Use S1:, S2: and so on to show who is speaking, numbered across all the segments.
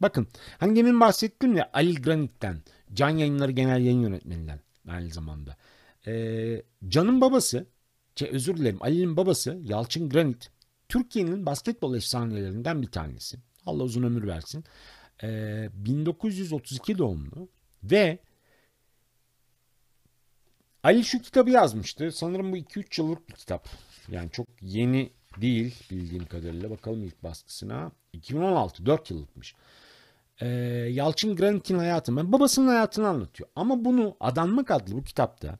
S1: Bakın hani demin bahsettim ya Ali Granit'ten. Can Yayınları Genel Yayın Yönetmeninden aynı zamanda. Ee, Can'ın babası, şey, özür dilerim Ali'nin babası Yalçın Granit. Türkiye'nin basketbol efsanelerinden bir tanesi. Allah uzun ömür versin. Ee, 1932 doğumlu ve Ali şu kitabı yazmıştı. Sanırım bu 2-3 yıllık bir kitap. Yani çok yeni değil bildiğim kadarıyla. Bakalım ilk baskısına. 2016 4 yıllıkmış e, Yalçın Granik'in hayatını, yani babasının hayatını anlatıyor. Ama bunu Adanmak adlı bu kitapta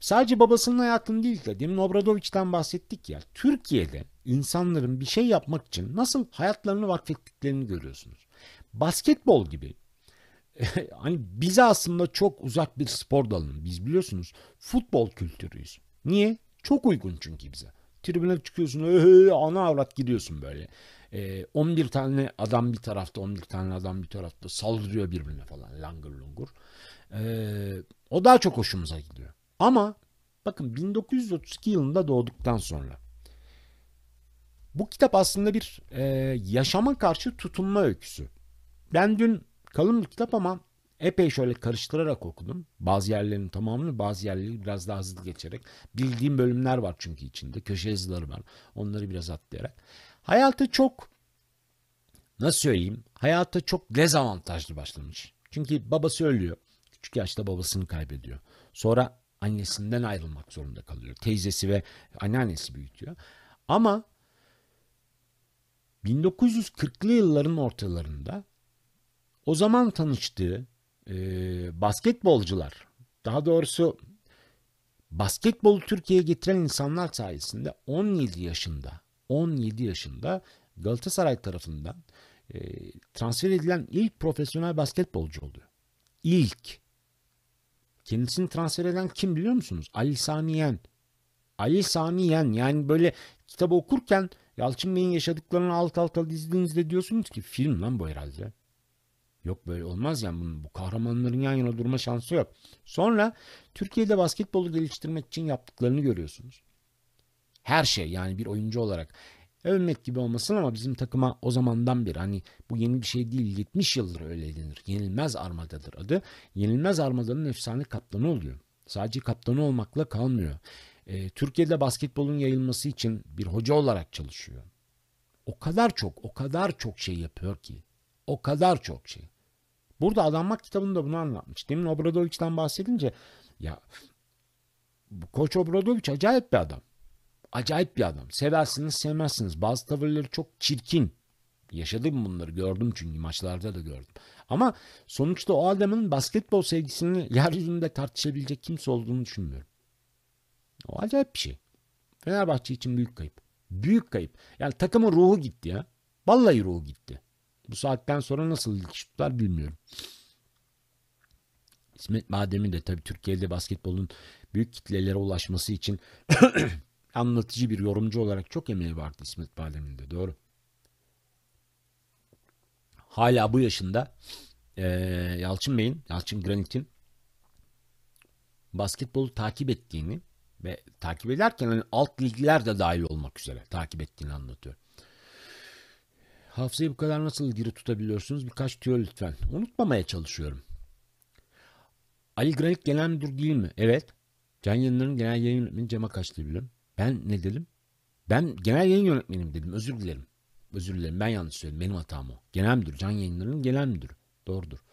S1: sadece babasının hayatını değil de demin Obradoviç'ten bahsettik ya. Türkiye'de insanların bir şey yapmak için nasıl hayatlarını vakfettiklerini görüyorsunuz. Basketbol gibi hani bize aslında çok uzak bir spor dalının. Biz biliyorsunuz futbol kültürüyüz. Niye? Çok uygun çünkü bize tribüne çıkıyorsun. ana avrat gidiyorsun böyle. E, ee, 11 tane adam bir tarafta 11 tane adam bir tarafta saldırıyor birbirine falan langır lungur. E, o daha çok hoşumuza gidiyor. Ama bakın 1932 yılında doğduktan sonra bu kitap aslında bir e, yaşama karşı tutunma öyküsü. Ben dün kalın bir kitap ama Epey şöyle karıştırarak okudum. Bazı yerlerin tamamını bazı yerleri biraz daha hızlı geçerek. Bildiğim bölümler var çünkü içinde. Köşe yazıları var. Onları biraz atlayarak. Hayatı çok nasıl söyleyeyim? Hayata çok dezavantajlı başlamış. Çünkü babası ölüyor. Küçük yaşta babasını kaybediyor. Sonra annesinden ayrılmak zorunda kalıyor. Teyzesi ve anneannesi büyütüyor. Ama 1940'lı yılların ortalarında o zaman tanıştığı e, basketbolcular daha doğrusu basketbolu Türkiye'ye getiren insanlar sayesinde 17 yaşında 17 yaşında Galatasaray tarafından e, transfer edilen ilk profesyonel basketbolcu oldu. İlk. Kendisini transfer eden kim biliyor musunuz? Ali Saniyen. Ali Saniyen yani böyle kitabı okurken Yalçın Bey'in yaşadıklarını alt alta dizdiğinizde diyorsunuz ki film lan bu herhalde. Yok böyle olmaz yani bunun, bu kahramanların yan yana durma şansı yok. Sonra Türkiye'de basketbolu geliştirmek için yaptıklarını görüyorsunuz. Her şey yani bir oyuncu olarak övmek gibi olmasın ama bizim takıma o zamandan bir hani bu yeni bir şey değil 70 yıldır öyle denir. Yenilmez Armada'dır adı. Yenilmez Armada'nın efsane kaptanı oluyor. Sadece kaptanı olmakla kalmıyor. E, Türkiye'de basketbolun yayılması için bir hoca olarak çalışıyor. O kadar çok, o kadar çok şey yapıyor ki. O kadar çok şey. Burada Adanmak kitabında bunu anlatmış. Demin Obradoviç'ten bahsedince ya bu Koç Obradoviç acayip bir adam. Acayip bir adam. Seversiniz sevmezsiniz. Bazı tavırları çok çirkin. Yaşadım bunları gördüm çünkü maçlarda da gördüm. Ama sonuçta o adamın basketbol sevgisini yeryüzünde tartışabilecek kimse olduğunu düşünmüyorum. O acayip bir şey. Fenerbahçe için büyük kayıp. Büyük kayıp. Yani takımın ruhu gitti ya. Vallahi ruhu gitti. Bu saatten sonra nasıl ilgi tutar bilmiyorum. İsmet Badem'in de tabii Türkiye'de basketbolun büyük kitlelere ulaşması için anlatıcı bir yorumcu olarak çok emeği vardı İsmet Badem'in de doğru. Hala bu yaşında e, Yalçın Bey'in, Yalçın Granit'in basketbolu takip ettiğini ve takip ederken hani alt ligler de dahil olmak üzere takip ettiğini anlatıyor. Hafızayı bu kadar nasıl diri tutabiliyorsunuz? Birkaç tüyo lütfen. Unutmamaya çalışıyorum. Ali Granik genel müdür değil mi? Evet. Can Yayınları'nın genel yayın yönetmeni Cem Akaç'tı biliyorum. Ben ne dedim? Ben genel yayın yönetmenim dedim. Özür dilerim. Özür dilerim. Ben yanlış söyledim. Benim hatam o. Genel müdür. Can Yayınları'nın genel müdürü. Doğrudur.